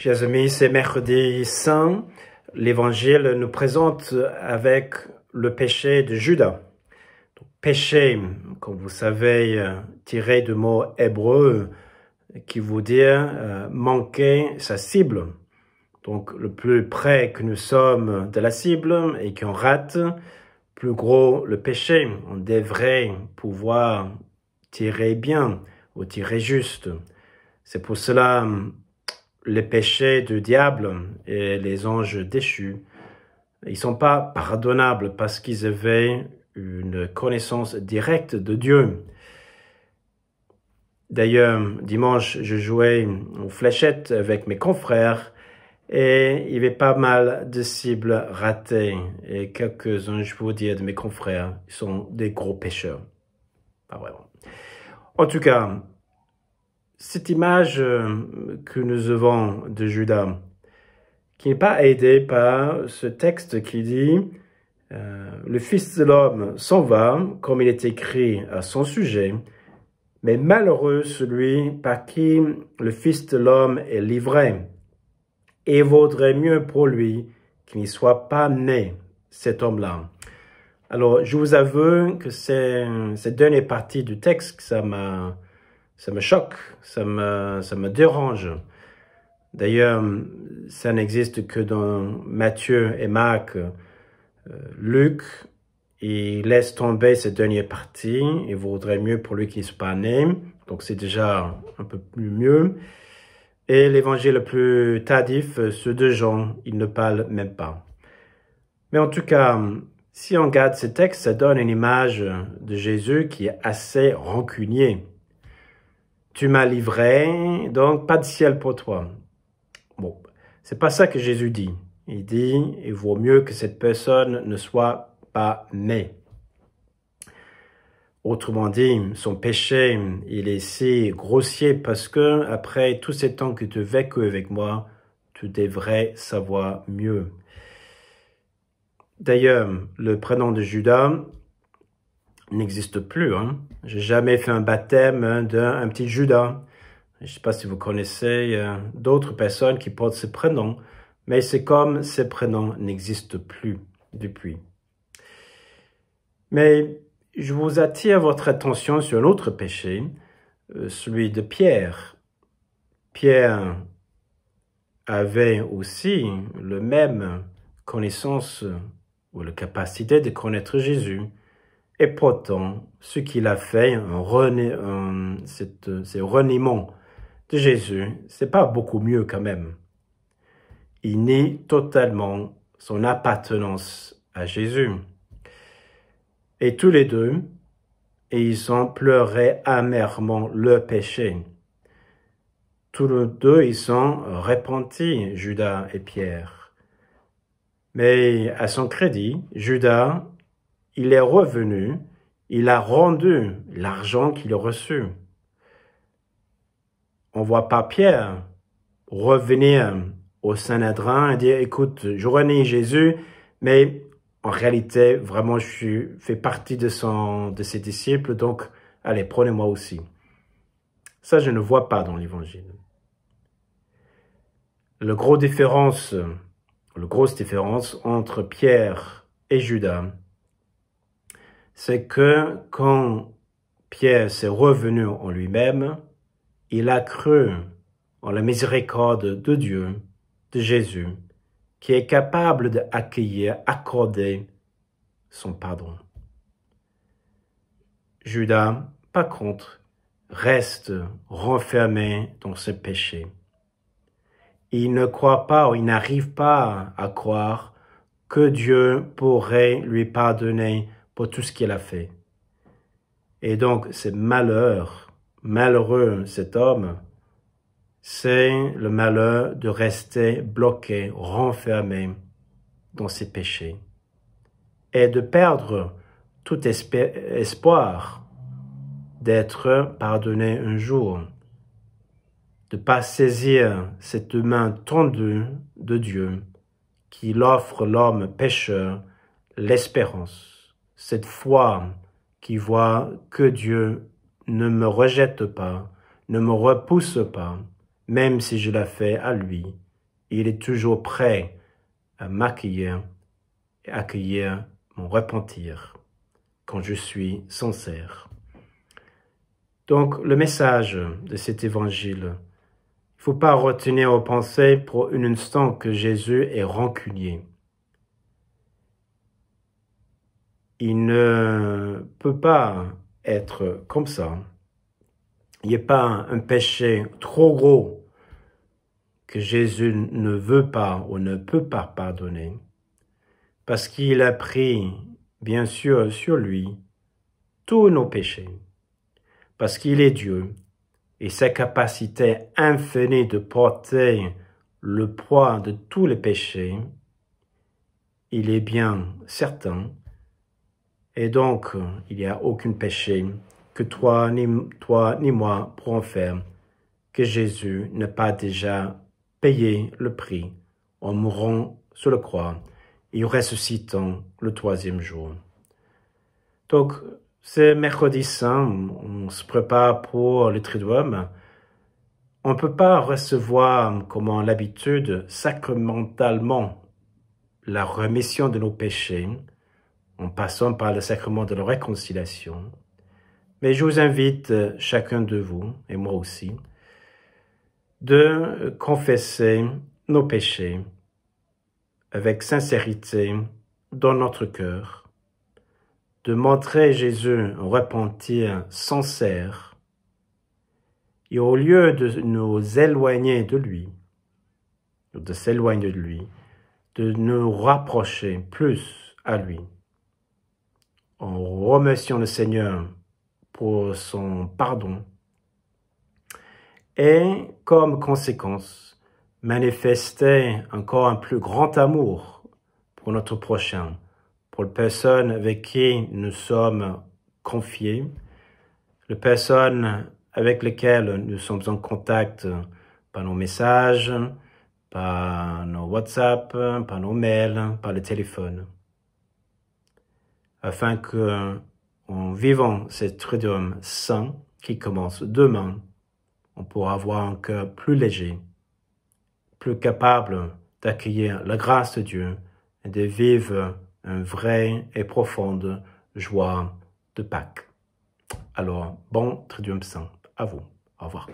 Chers amis, c'est mercredi saint. L'évangile nous présente avec le péché de Judas. péché, comme vous savez, tiré de mot hébreu qui vous dire euh, manquer sa cible. Donc, le plus près que nous sommes de la cible et qu'on rate, plus gros le péché. On devrait pouvoir tirer bien ou tirer juste. C'est pour cela les péchés du diable et les anges déchus, ils ne sont pas pardonnables parce qu'ils avaient une connaissance directe de Dieu. D'ailleurs, dimanche, je jouais aux fléchettes avec mes confrères et il y avait pas mal de cibles ratées. Et quelques-uns, je vous dire, de mes confrères ils sont des gros pécheurs Pas vraiment. En tout cas, cette image euh, que nous avons de Judas, qui n'est pas aidée par ce texte qui dit euh, Le Fils de l'homme s'en va, comme il est écrit à son sujet, mais malheureux celui par qui le Fils de l'homme est livré. Et vaudrait mieux pour lui qu'il n'y soit pas né, cet homme-là. Alors, je vous avoue que c'est cette dernière partie du texte ça m'a ça me choque, ça me, dérange. D'ailleurs, ça n'existe que dans Matthieu et Marc. Euh, Luc, il laisse tomber cette dernière partie. Il vaudrait mieux pour lui qu'il ne soit pas né. Donc c'est déjà un peu plus mieux. Et l'évangile le plus tardif, euh, ceux de Jean, il ne parle même pas. Mais en tout cas, si on regarde ces textes, ça donne une image de Jésus qui est assez rancunier tu m'as livré, donc pas de ciel pour toi. Bon, c'est pas ça que Jésus dit. Il dit, il vaut mieux que cette personne ne soit pas née. Autrement dit, son péché, il est si grossier parce que, après tous ces temps que tu vécu avec moi, tu devrais savoir mieux. D'ailleurs, le prénom de Judas n'existe plus. Hein. J'ai jamais fait un baptême hein, d'un petit Judas. Je ne sais pas si vous connaissez euh, d'autres personnes qui portent ce prénom, mais c'est comme ces prénoms n'existent plus depuis. Mais je vous attire votre attention sur un autre péché, euh, celui de Pierre. Pierre avait aussi le même connaissance ou la capacité de connaître Jésus. Et pourtant, ce qu'il a fait, ce euh, reniement de Jésus, c'est pas beaucoup mieux quand même. Il nie totalement son appartenance à Jésus. Et tous les deux, ils ont pleuré amèrement leur péché. Tous les deux, ils sont repentis, Judas et Pierre. Mais à son crédit, Judas il est revenu, il a rendu l'argent qu'il a reçu. On voit pas Pierre revenir au Saint-Adrin et dire, écoute, je renie Jésus, mais en réalité, vraiment, je fais partie de, son, de ses disciples, donc allez, prenez-moi aussi. Ça, je ne vois pas dans l'Évangile. le gros différence, la grosse différence entre Pierre et Judas, c'est que quand Pierre s'est revenu en lui-même, il a cru en la miséricorde de Dieu, de Jésus, qui est capable d'accueillir, accorder son pardon. Judas, par contre, reste renfermé dans ses péchés. Il ne croit pas, ou il n'arrive pas à croire que Dieu pourrait lui pardonner pour tout ce qu'il a fait. Et donc, ce malheur, malheureux cet homme, c'est le malheur de rester bloqué, renfermé dans ses péchés et de perdre tout espoir d'être pardonné un jour, de pas saisir cette main tendue de Dieu qui l'offre l'homme pécheur l'espérance cette foi qui voit que Dieu ne me rejette pas, ne me repousse pas, même si je la fais à lui. Il est toujours prêt à m'accueillir et accueillir mon repentir quand je suis sincère. Donc, le message de cet évangile, il ne faut pas retenir aux pensées pour un instant que Jésus est rancunier. il ne peut pas être comme ça. Il n'y a pas un péché trop gros que Jésus ne veut pas ou ne peut pas pardonner, parce qu'il a pris, bien sûr, sur lui tous nos péchés, parce qu'il est Dieu et sa capacité infinie de porter le poids de tous les péchés, il est bien certain et donc, il n'y a aucun péché que toi ni, toi ni moi pourrons faire, que Jésus n'ait pas déjà payé le prix en mourant sur le croix et ressuscitant le troisième jour. Donc, c'est mercredi saint, on se prépare pour le Triduum. On ne peut pas recevoir, comme en l'habitude, sacramentalement la remission de nos péchés, en passant par le sacrement de la réconciliation. Mais je vous invite, euh, chacun de vous, et moi aussi, de confesser nos péchés avec sincérité dans notre cœur, de montrer Jésus repentir sincère, et au lieu de nous éloigner de lui, de s'éloigner de lui, de nous rapprocher plus à lui en remerciant le Seigneur pour son pardon et comme conséquence manifester encore un plus grand amour pour notre prochain, pour la personne avec qui nous sommes confiés, la personne avec laquelle nous sommes en contact par nos messages, par nos WhatsApp, par nos mails, par le téléphone afin que, en vivant cet Triduum Saint qui commence demain, on pourra avoir un cœur plus léger, plus capable d'accueillir la grâce de Dieu et de vivre une vraie et profonde joie de Pâques. Alors, bon Triduum Saint à vous. Au revoir.